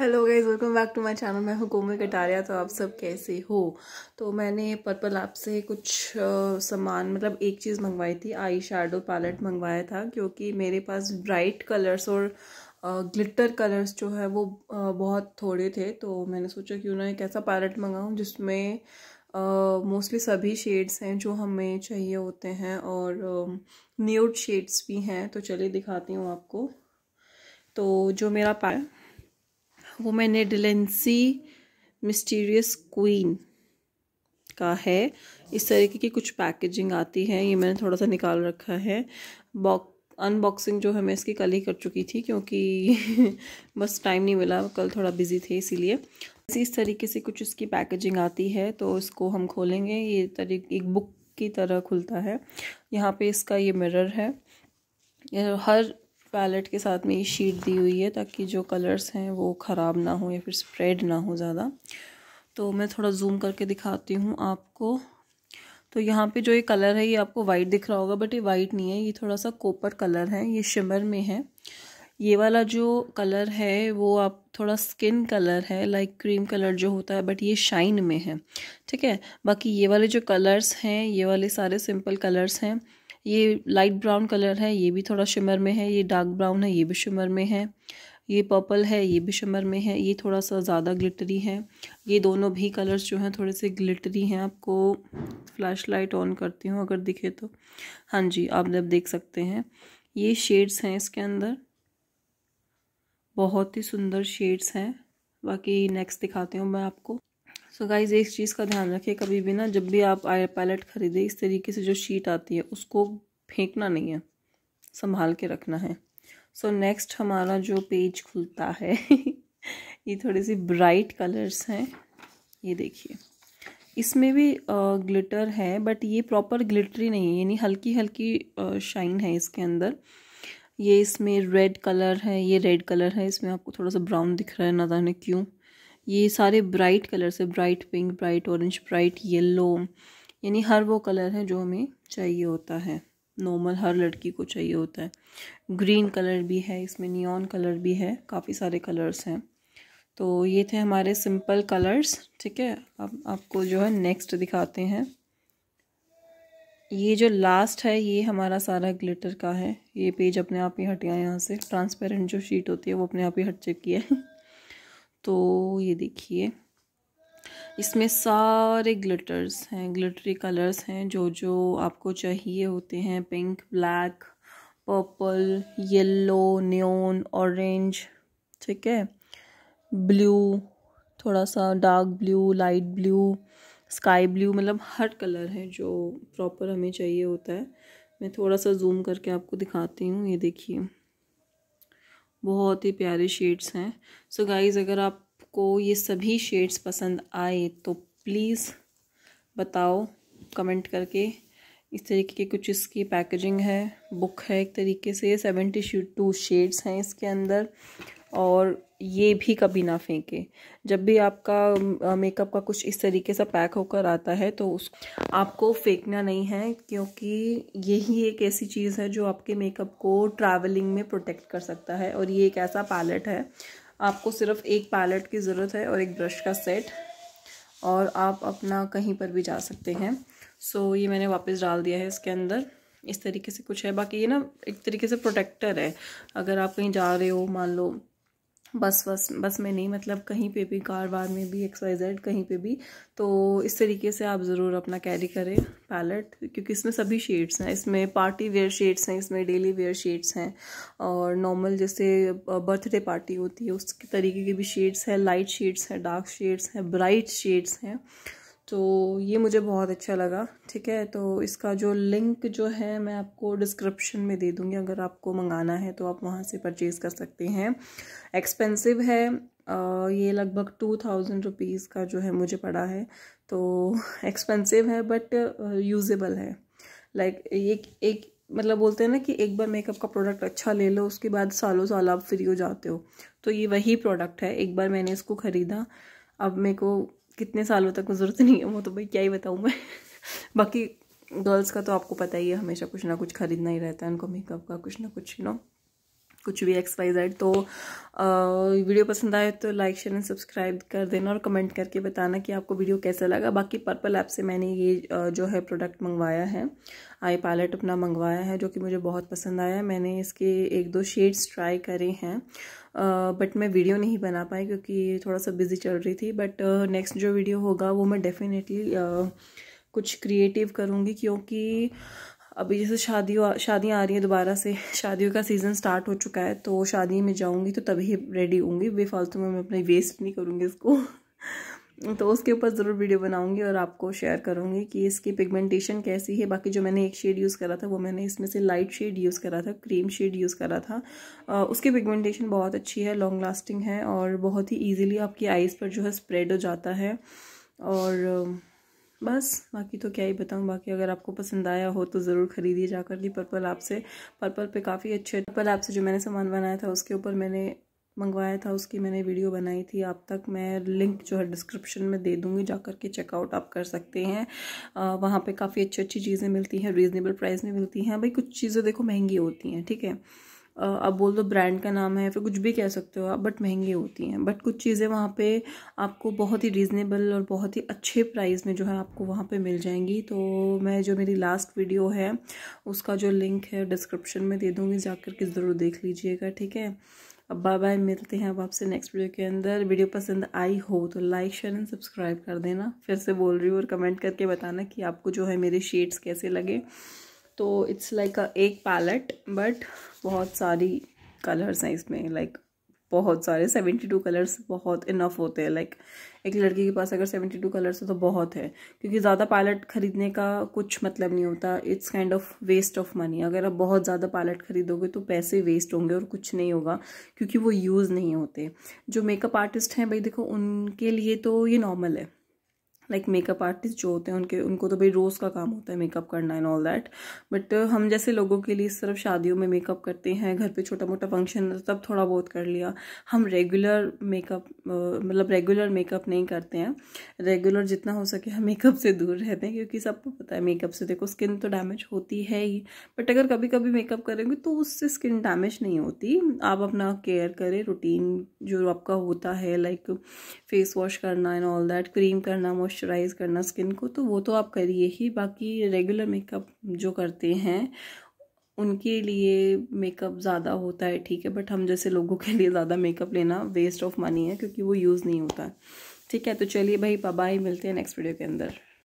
hello guys welcome back to my channel मैं हूँ कोमल कटारिया तो आप सब कैसे हो तो मैंने पर्पल ऐप से कुछ सामान मतलब एक चीज़ मंगवाई थी आई शेडो पैलेट मंगवाया था क्योंकि मेरे पास ब्राइट कलर्स और ग्लिटर कलर्स जो है वो बहुत थोड़े थे तो मैंने सोचा क्यों ना एक ऐसा पैलेट मंगाऊँ जिसमें मोस्टली सभी शेड्स हैं जो हमें चाहिए होते हैं और न्यूड शेड्स भी हैं तो चलिए दिखाती हूँ आपको तो जो मेरा पैलेट वुमेन मैंने डिलेंसी मिस्टीरियस क्वीन का है इस तरीके की कुछ पैकेजिंग आती है ये मैंने थोड़ा सा निकाल रखा है बॉक्स अनबॉक्सिंग जो है मैं इसकी कल ही कर चुकी थी क्योंकि बस टाइम नहीं मिला कल थोड़ा बिजी थे इसीलिए इस तरीके से कुछ इसकी पैकेजिंग आती है तो इसको हम खोलेंगे ये तरीके एक बुक की तरह खुलता है यहाँ पे इसका ये मिरर है हर पैलेट के साथ में ये शीट दी हुई है ताकि जो कलर्स हैं वो ख़राब ना हो या फिर स्प्रेड ना हो ज़्यादा तो मैं थोड़ा जूम करके दिखाती हूँ आपको तो यहाँ पे जो ये कलर है ये आपको वाइट दिख रहा होगा बट ये वाइट नहीं है ये थोड़ा सा कोपर कलर है ये शिमर में है ये वाला जो कलर है वो आप थोड़ा स्किन कलर है लाइक क्रीम कलर जो होता है बट ये शाइन में है ठीक है बाकी ये वाले जो कलर्स हैं ये वाले सारे सिंपल कलर्स हैं ये लाइट ब्राउन कलर है ये भी थोड़ा शिमर में है ये डार्क ब्राउन है ये भी शिमर में है ये पर्पल है ये भी शिमर में है ये थोड़ा सा ज़्यादा ग्लिटरी है ये दोनों भी कलर्स जो हैं थोड़े से ग्लिटरी हैं आपको फ्लैश लाइट ऑन करती हूँ अगर दिखे तो हाँ जी आप जब देख सकते हैं ये शेड्स हैं इसके अंदर बहुत ही सुंदर शेड्स हैं बाकी नेक्स्ट दिखाती हूँ मैं आपको सो गाइज़ एक चीज़ का ध्यान रखें कभी भी ना जब भी आप आई पैलेट ख़रीदें इस तरीके से जो शीट आती है उसको फेंकना नहीं है संभाल के रखना है सो so नेक्स्ट हमारा जो पेज खुलता है ये थोड़ी सी ब्राइट कलर्स हैं ये देखिए इसमें भी ग्लिटर है बट ये प्रॉपर ग्लिटरी नहीं है यानी हल्की हल्की शाइन है इसके अंदर ये इसमें रेड कलर है ये रेड कलर है इसमें आपको थोड़ा सा ब्राउन दिख रहा है ना जाने क्यों ये सारे ब्राइट कलर से bright pink bright orange bright yellow यानी हर वो कलर है जो हमें चाहिए होता है नॉर्मल हर लड़की को चाहिए होता है ग्रीन कलर भी है इसमें नियॉन कलर भी है काफ़ी सारे कलर्स हैं तो ये थे हमारे सिंपल कलर्स ठीक है अब आपको जो है नेक्स्ट दिखाते हैं ये जो लास्ट है ये हमारा सारा ग्लिटर का है ये पेज अपने आप ही हट गया यहाँ से ट्रांसपेरेंट जो शीट होती है वो अपने आप ही हट चुकी है तो ये देखिए इसमें सारे ग्लिटर्स हैं ग्लिटरी कलर्स हैं जो जो आपको चाहिए होते हैं pink black purple yellow neon orange ठीक है ब्लू थोड़ा सा dark blue light blue sky blue मतलब हर कलर है जो प्रॉपर हमें चाहिए होता है मैं थोड़ा सा जूम करके आपको दिखाती हूँ ये देखिए बहुत ही प्यारे शेड्स हैं सो गाइज़ अगर आपको ये सभी शेड्स पसंद आए तो प्लीज़ बताओ कमेंट करके इस तरीके की कुछ इसकी पैकेजिंग है बुक है एक तरीके से सेवेंटी टू शेड्स हैं इसके अंदर और ये भी कभी ना फेंके जब भी आपका मेकअप का कुछ इस तरीके से पैक होकर आता है तो उस आपको फेंकना नहीं है क्योंकि यही एक ऐसी चीज़ है जो आपके मेकअप को ट्रैवलिंग में प्रोटेक्ट कर सकता है और ये एक ऐसा पैलेट है आपको सिर्फ एक पैलेट की ज़रूरत है और एक ब्रश का सेट और आप अपना कहीं पर भी जा सकते हैं सो ये मैंने वापस डाल दिया है इसके अंदर इस तरीके से कुछ है बाकी ये ना एक तरीके से प्रोटेक्टर है अगर आप कहीं जा रहे हो मान लो बस बस बस में नहीं मतलब कहीं पे भी कार वार में भी एक्स वाई जेड कहीं पे भी तो इस तरीके से आप ज़रूर अपना कैरी करें पैलेट क्योंकि इसमें सभी शेड्स हैं इसमें पार्टी वेयर शेड्स हैं इसमें डेली वेयर शेड्स हैं और नॉर्मल जैसे बर्थडे पार्टी होती है उस तरीके के भी शेड्स हैं लाइट शेड्स हैं डार्क शेड्स हैं ब्राइट शेड्स हैं तो ये मुझे बहुत अच्छा लगा ठीक है तो इसका जो लिंक जो है मैं आपको डिस्क्रिप्शन में दे दूँगी अगर आपको मंगाना है तो आप वहाँ से परचेज़ कर सकते हैं एक्सपेंसिव है आ, ये लगभग टू थाउजेंड रुपीज़ का जो है मुझे पड़ा है तो एक्सपेंसिव है बट यूज़ेबल है लाइक एक एक मतलब बोलते हैं ना कि एक बार मेकअप का प्रोडक्ट अच्छा ले लो उसके बाद सालों साल आप फ्री हो जाते हो तो ये वही प्रोडक्ट है एक बार मैंने इसको ख़रीदा अब मेरे को कितने सालों तक ज़रूरत नहीं है वो तो भाई क्या ही बताऊँ मैं बाकी गर्ल्स का तो आपको पता ही है हमेशा कुछ ना कुछ ख़रीदना ही रहता है उनको मेकअप का कुछ ना कुछ यू नो कुछ भी एक्स वाई जेड तो आ, वीडियो पसंद आए तो लाइक शेयर एंड सब्सक्राइब कर देना और कमेंट करके बताना कि आपको वीडियो कैसा लगा बाकी पर्पल ऐप से मैंने ये जो है प्रोडक्ट मंगवाया है आई पैलेट अपना मंगवाया है जो कि मुझे बहुत पसंद आया मैंने इसके एक दो शेड्स ट्राई करे हैं बट मैं वीडियो नहीं बना पाई क्योंकि थोड़ा सा बिजी चल रही थी बट नेक्स्ट जो वीडियो होगा वो मैं डेफिनेटली कुछ क्रिएटिव करूँगी क्योंकि अभी जैसे शादी शादियाँ आ रही हैं दोबारा से शादियों का सीज़न स्टार्ट हो चुका है तो शादी में जाऊँगी तो तभी रेडी होंगी बेफालतू में मैं अपने वेस्ट नहीं करूँगी इसको तो उसके ऊपर ज़रूर वीडियो बनाऊंगी और आपको शेयर करूंगी कि इसकी पिगमेंटेशन कैसी है बाकी जो मैंने एक शेड यूज़ करा था वो मैंने इसमें से लाइट शेड यूज़ करा था क्रीम शेड यूज़ करा था उसकी पिगमेंटेशन बहुत अच्छी है लॉन्ग लास्टिंग है और बहुत ही ईजिली आपकी आइज़ पर जो है स्प्रेड हो जाता है और बस बाकी तो क्या ही बताऊँ बाकी अगर आपको पसंद आया हो तो ज़रूर खरीदिए जाकर ली पर्पल ऐप से पर्पल पे काफ़ी अच्छे पर्पल ऐप से जो मैंने सामान बनाया था उसके ऊपर मैंने मंगवाया था उसकी मैंने वीडियो बनाई थी आप तक मैं लिंक जो है डिस्क्रिप्शन में दे दूँगी जाकर के चेकआउट आप कर सकते हैं वहाँ पे काफ़ी अच्छी अच्छी चीज़ें मिलती हैं रीज़नेबल प्राइस में मिलती हैं भाई कुछ चीज़ें देखो महंगी होती हैं ठीक है आप बोल दो ब्रांड का नाम है फिर कुछ भी कह सकते हो आप बट महंगी होती हैं बट कुछ चीज़ें वहाँ पे आपको बहुत ही रीज़नेबल और बहुत ही अच्छे प्राइस में जो है आपको वहाँ पे मिल जाएंगी तो मैं जो मेरी लास्ट वीडियो है उसका जो लिंक है डिस्क्रिप्शन में दे दूँगी जा के ज़रूर देख लीजिएगा ठीक है अब बाय बाय मिलते हैं अब आपसे नेक्स्ट वीडियो के अंदर वीडियो पसंद आई हो तो लाइक शेयर एंड सब्सक्राइब कर देना फिर से बोल रही हूँ और कमेंट करके बताना कि आपको जो है मेरे शेड्स कैसे लगे तो इट्स लाइक अ एक पैलेट बट बहुत सारी कलर्स हैं इसमें लाइक like, बहुत सारे सेवेंटी टू कलर्स बहुत इनफ होते हैं लाइक एक लड़की के पास अगर सेवेंटी टू कलर्स हो तो बहुत है क्योंकि ज़्यादा पैलेट खरीदने का कुछ मतलब नहीं होता it's kind of waste of money अगर आप बहुत ज़्यादा पैलेट खरीदोगे तो पैसे वेस्ट होंगे और कुछ नहीं होगा क्योंकि वो यूज़ नहीं होते जो मेकअप आर्टिस्ट हैं भाई देखो उनके लिए तो ये नॉर्मल है लाइक मेकअप आर्टिस्ट जो होते हैं उनके उनको तो भाई रोज़ का काम होता है मेकअप करना एंड ऑल दैट बट हम जैसे लोगों के लिए सिर्फ शादियों में मेकअप करते हैं घर पे छोटा मोटा फंक्शन तब थोड़ा बहुत कर लिया हम रेगुलर मेकअप uh, मतलब रेगुलर मेकअप नहीं करते हैं रेगुलर जितना हो सके हम मेकअप से दूर रहते हैं क्योंकि सबको पता है मेकअप से देखो स्किन तो डैमेज होती है ही बट अगर कभी कभी मेकअप करेंगे तो उससे स्किन डैमेज नहीं होती आप अपना केयर करें रूटीन जो आपका होता है लाइक फेस वॉश करना एंड ऑल दैट क्रीम करना मॉइस्चर मॉइस्चराइज़ करना स्किन को तो वो तो आप करिए ही बाकी रेगुलर मेकअप जो करते हैं उनके लिए मेकअप ज़्यादा होता है ठीक है बट हम जैसे लोगों के लिए ज़्यादा मेकअप लेना वेस्ट ऑफ मनी है क्योंकि वो यूज़ नहीं होता है ठीक है तो चलिए भाई बाय मिलते हैं नेक्स्ट वीडियो के अंदर